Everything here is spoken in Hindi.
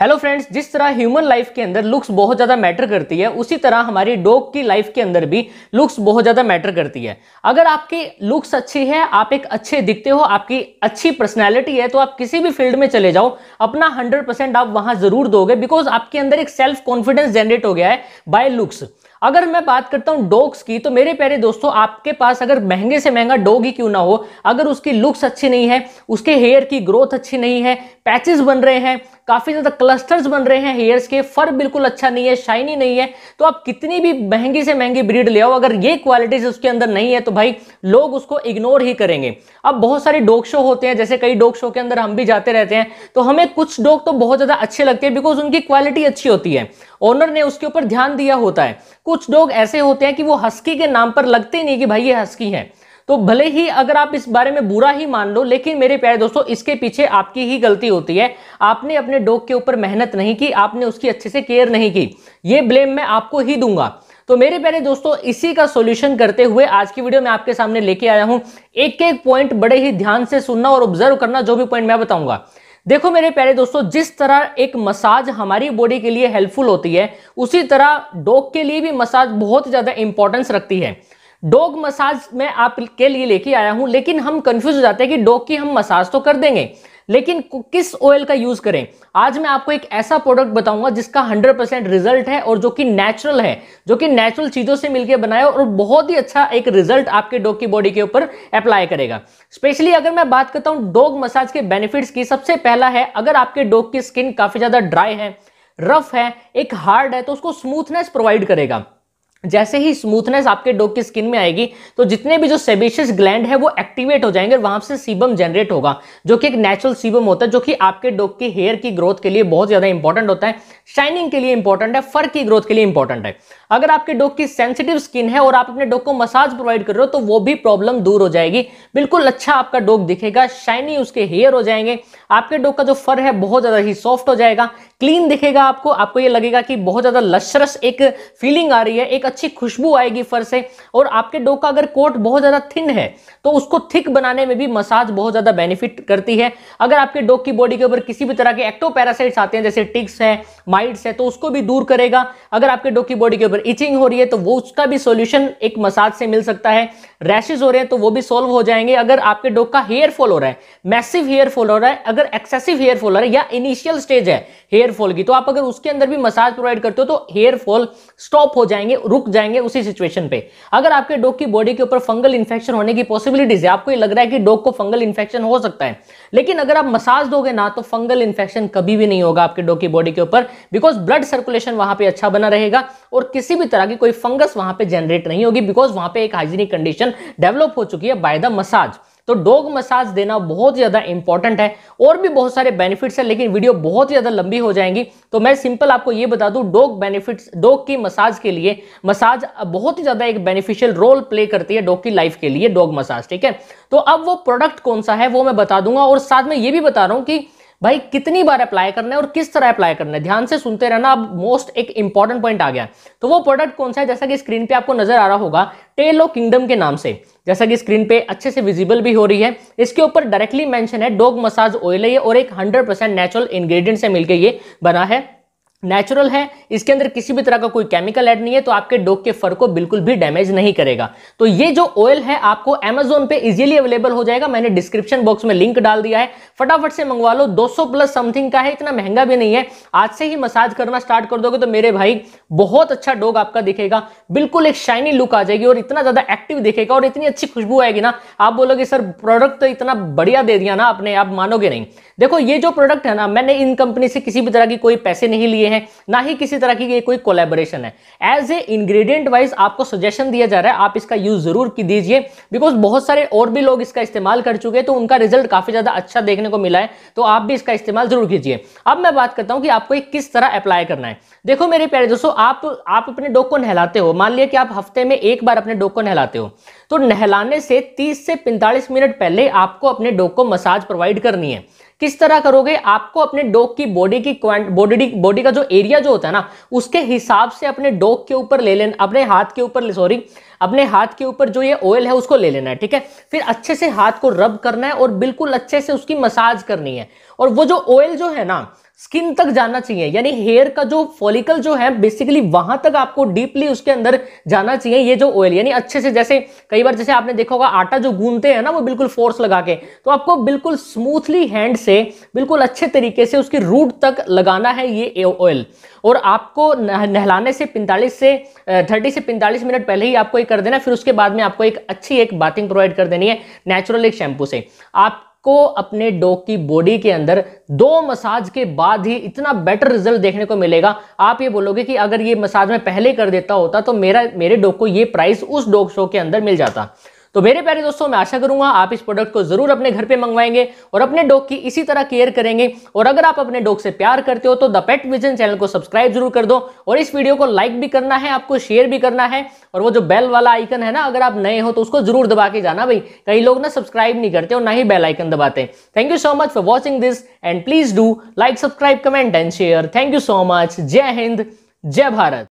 हेलो फ्रेंड्स जिस तरह ह्यूमन लाइफ के अंदर लुक्स बहुत ज़्यादा मैटर करती है उसी तरह हमारी डॉग की लाइफ के अंदर भी लुक्स बहुत ज़्यादा मैटर करती है अगर आपकी लुक्स अच्छी है आप एक अच्छे दिखते हो आपकी अच्छी पर्सनैलिटी है तो आप किसी भी फील्ड में चले जाओ अपना 100% आप वहां जरूर दोगे बिकॉज आपके अंदर एक सेल्फ कॉन्फिडेंस जनरेट हो गया है बाय लुक्स अगर मैं बात करता हूँ डॉग्स की तो मेरे प्यारे दोस्तों आपके पास अगर महंगे से महंगा डॉग ही क्यों ना हो अगर उसकी लुक्स अच्छी नहीं है उसके हेयर की ग्रोथ अच्छी नहीं है पैचेस बन रहे हैं काफ़ी ज़्यादा क्लस्टर्स बन रहे हैं हेयर्स के फर बिल्कुल अच्छा नहीं है शाइनी नहीं है तो आप कितनी भी महंगी से महंगी ब्रीड ले आओ अगर ये क्वालिटीज उसके अंदर नहीं है तो भाई लोग उसको इग्नोर ही करेंगे अब बहुत सारे डॉग शो होते हैं जैसे कई डॉग शो के अंदर हम भी जाते रहते हैं तो हमें कुछ डॉग तो बहुत ज़्यादा अच्छे लगते हैं बिकॉज उनकी क्वालिटी अच्छी होती है ओनर ने उसके ऊपर ध्यान दिया होता है कुछ कुछ डॉग ऐसे होते हैं कि वो हस्की के नाम पर लगते नहीं कि भाई ये हस्की है तो भले ही अगर आप इस बारे में बुरा ही मान लो लेकिन मेरे प्यारे दोस्तों इसके पीछे आपकी ही गलती होती है आपने अपने डॉग के ऊपर मेहनत नहीं की आपने उसकी अच्छे से केयर नहीं की ये ब्लेम मैं आपको ही दूंगा तो मेरे प्यारे दोस्तों इसी का सॉल्यूशन करते हुए आज की वीडियो में आपके सामने लेके आया हूं एक एक पॉइंट बड़े ही ध्यान से सुनना और ऑब्जर्व करना जो भी पॉइंट मैं बताऊंगा देखो मेरे प्यारे दोस्तों जिस तरह एक मसाज हमारी बॉडी के लिए हेल्पफुल होती है उसी तरह डॉग के लिए भी मसाज बहुत ज़्यादा इंपॉर्टेंस रखती है डॉग मसाज मैं आपके लिए लेके आया हूं लेकिन हम कंफ्यूज हो जाते हैं कि डॉग की हम मसाज तो कर देंगे लेकिन किस ऑयल का यूज करें आज मैं आपको एक ऐसा प्रोडक्ट बताऊंगा जिसका 100% रिजल्ट है और जो कि नेचुरल है जो कि नेचुरल चीजों से मिलकर बनाया और बहुत ही अच्छा एक रिजल्ट आपके डॉग की बॉडी के ऊपर अप्लाई करेगा स्पेशली अगर मैं बात करता हूं डॉग मसाज के बेनिफिट्स की सबसे पहला है अगर आपके डॉग की स्किन काफी ज्यादा ड्राई है रफ है एक हार्ड है तो उसको स्मूथनेस प्रोवाइड करेगा जैसे ही स्मूथनेस आपके डॉग की स्किन में आएगी तो जितने भी जो सेबिशियस ग्लैंड है वो एक्टिवेट हो जाएंगे और वहां से सीबम जनरेट होगा जो कि एक नेचुरल सीबम होता है जो कि आपके डॉग की हेयर की ग्रोथ के लिए बहुत ज्यादा इंपॉर्टेंट होता है शाइनिंग के लिए इंपॉर्टेंट है फर की ग्रोथ के लिए इंपॉर्टेंट है अगर आपके डॉग की सेंसिटिव स्किन है और आप अपने डॉग को मसाज प्रोवाइड कर रहे हो तो वो भी प्रॉब्लम दूर हो जाएगी बिल्कुल अच्छा आपका डॉग दिखेगा शाइनी उसके हेयर हो जाएंगे आपके डॉग का जो फर है बहुत ज़्यादा ही सॉफ्ट हो जाएगा क्लीन दिखेगा आपको आपको ये लगेगा कि बहुत ज़्यादा लशरस एक फीलिंग आ रही है एक अच्छी खुशबू आएगी फर से और आपके डॉग का अगर कोट बहुत ज़्यादा थिन है तो उसको थिक बनाने में भी मसाज बहुत ज़्यादा बेनिफिट करती है अगर आपके डॉग की बॉडी के ऊपर किसी भी तरह के एक्टो पैरासाइट्स आते हैं जैसे टिक्स है माइट्स है तो उसको भी दूर करेगा अगर आपके डॉग की बॉडी के ऊपर अगर इचिंग हो रही है तो वो उसका भी सोल्यूशन एक मसाज से मिल सकता है रैशेज हो रहे हैं तो वो भी सोल्व हो जाएंगे अगर आपके डॉग का हेयर फॉल हो रहा है मैसिव हेयर फॉल हो रहा है अगर एक्सेसिव हेयर फॉल हो रहा है या इनिशियल स्टेज है हेयर फॉल की तो आप अगर उसके अंदर भी मसाज प्रोवाइड करते हो तो हेयर फॉल स्टॉप हो जाएंगे रुक जाएंगे उसी सिचुएशन पे अगर आपके डॉग की बॉडी के ऊपर फंगल इन्फेक्शन होने की पॉसिबिलिटीज है आपको ये लग रहा है कि डॉग को फंगल इन्फेक्शन हो सकता है लेकिन अगर आप मसाज दोगे ना तो फंगल इन्फेक्शन कभी भी नहीं होगा आपके डॉग की बॉडी के ऊपर बिकॉज ब्लड सर्कुलेशन वहां पर अच्छा बना रहेगा और किसी भी तरह की कोई फंगस वहां पे जनरेट नहीं होगी बिकॉज वहां पे एक हाइजीनिक कंडीशन डेवलप हो चुकी है बाय द मसाज तो डॉग मसाज देना बहुत ज़्यादा इंपॉर्टेंट है और भी बहुत सारे बेनिफिट्स हैं लेकिन वीडियो बहुत ज़्यादा लंबी हो जाएंगी तो मैं सिंपल आपको ये बता दूं डॉग बेनिफिट्स डॉग की मसाज के लिए मसाज बहुत ही ज़्यादा एक बेनिफिशियल रोल प्ले करती है डॉग की लाइफ के लिए डॉग मसाज ठीक है तो अब वो प्रोडक्ट कौन सा है वो मैं बता दूंगा और साथ में ये भी बता रहा हूँ कि भाई कितनी बार अप्लाई करना है और किस तरह अप्लाई करना है ध्यान से सुनते रहना अब मोस्ट एक इंपॉर्टेंट पॉइंट आ गया तो वो प्रोडक्ट कौन सा है जैसा कि स्क्रीन पे आपको नजर आ रहा होगा टेलो किंगडम के नाम से जैसा कि स्क्रीन पे अच्छे से विजिबल भी हो रही है इसके ऊपर डायरेक्टली मेंशन है डॉग मसाज ऑयल है और एक 100% नेचुरल इंग्रेडिएंट से मिलकर ये बना है नेचुरल है इसके अंदर किसी भी तरह का कोई केमिकल ऐड नहीं है तो आपके डोग के फर को बिल्कुल भी डैमेज नहीं करेगा तो ये जो ऑयल है आपको अमेजोन पे इजीली अवेलेबल हो जाएगा मैंने डिस्क्रिप्शन बॉक्स में लिंक डाल दिया है फटाफट से मंगवा लो 200 प्लस समथिंग का है इतना महंगा भी नहीं है आज से ही मसाज करना स्टार्ट कर दोगे तो मेरे भाई बहुत अच्छा डोग आपका दिखेगा बिल्कुल एक शाइनी लुक आ जाएगी और इतना ज्यादा एक्टिव दिखेगा और इतनी अच्छी खुशबू आएगी ना आप बोलोगे सर प्रोडक्ट तो इतना बढ़िया दे दिया ना आपने आप मानोगे नहीं देखो ये जो प्रोडक्ट है ना मैंने इन कंपनी से किसी भी तरह की कोई पैसे नहीं लिए हैं ना ही किसी तरह की ये कोई कोलेबोरेशन है एज ए इंग्रेडिएंट वाइज आपको सजेशन दिया जा रहा है आप इसका यूज जरूर की दीजिए बिकॉज बहुत सारे और भी लोग इसका इस्तेमाल कर चुके हैं तो उनका रिजल्ट काफी ज्यादा अच्छा देखने को मिला है तो आप भी इसका इस्तेमाल जरूर कीजिए अब मैं बात करता हूँ कि आपको किस तरह अप्लाई करना है देखो मेरे प्यारे दोस्तों आप आप अपने डॉग को नहलाते हो मान लिया कि आप हफ्ते में एक बार अपने डॉग को नहलाते हो तो नहलाने से 30 से 45 मिनट पहले आपको अपने डॉग को मसाज प्रोवाइड करनी है किस तरह करोगे आपको अपने डॉग की बॉडी की बॉडी बॉडी का जो एरिया जो होता है ना उसके हिसाब से अपने डॉग के ऊपर ले लेना अपने हाथ के ऊपर सॉरी अपने हाथ के ऊपर जो ये ऑयल है उसको ले लेना है ठीक है फिर अच्छे से हाथ को रब करना है और बिल्कुल अच्छे से उसकी मसाज करनी है और वो जो ऑयल जो है ना स्किन तक जाना चाहिए यानी हेयर का जो फॉलिकल जो है बेसिकली वहां तक आपको डीपली उसके अंदर जाना चाहिए ये जो ऑयल यानी अच्छे से जैसे कई बार जैसे आपने देखा होगा आटा जो गूंदते हैं ना वो बिल्कुल फोर्स लगा के तो आपको बिल्कुल स्मूथली हैंड से बिल्कुल अच्छे तरीके से उसकी रूट तक लगाना है ये ऑयल और आपको नहलाने से पैंतालीस से थर्टी से पैंतालीस मिनट पहले ही आपको ये कर देना फिर उसके बाद में आपको एक अच्छी एक बाथिंग प्रोवाइड कर देनी है नेचुरल एक शैम्पू से आप को अपने डॉग की बॉडी के अंदर दो मसाज के बाद ही इतना बेटर रिजल्ट देखने को मिलेगा आप ये बोलोगे कि अगर ये मसाज मैं पहले कर देता होता तो मेरा मेरे डॉग को ये प्राइस उस डॉग शो के अंदर मिल जाता तो मेरे प्यारे दोस्तों मैं आशा करूंगा आप इस प्रोडक्ट को जरूर अपने घर पे मंगवाएंगे और अपने डॉग की इसी तरह केयर करेंगे और अगर आप अपने डॉग से प्यार करते हो तो द पेट विजन चैनल को सब्सक्राइब जरूर कर दो और इस वीडियो को लाइक भी करना है आपको शेयर भी करना है और वो जो बेल वाला आइकन है ना अगर आप नए हो तो उसको जरूर दबा के जाना भाई कई लोग ना सब्सक्राइब नहीं करते और ना ही बेल आइकन दबाते thank you so much for watching this and please do like subscribe comment and share thank you so much जय हिंद जय भारत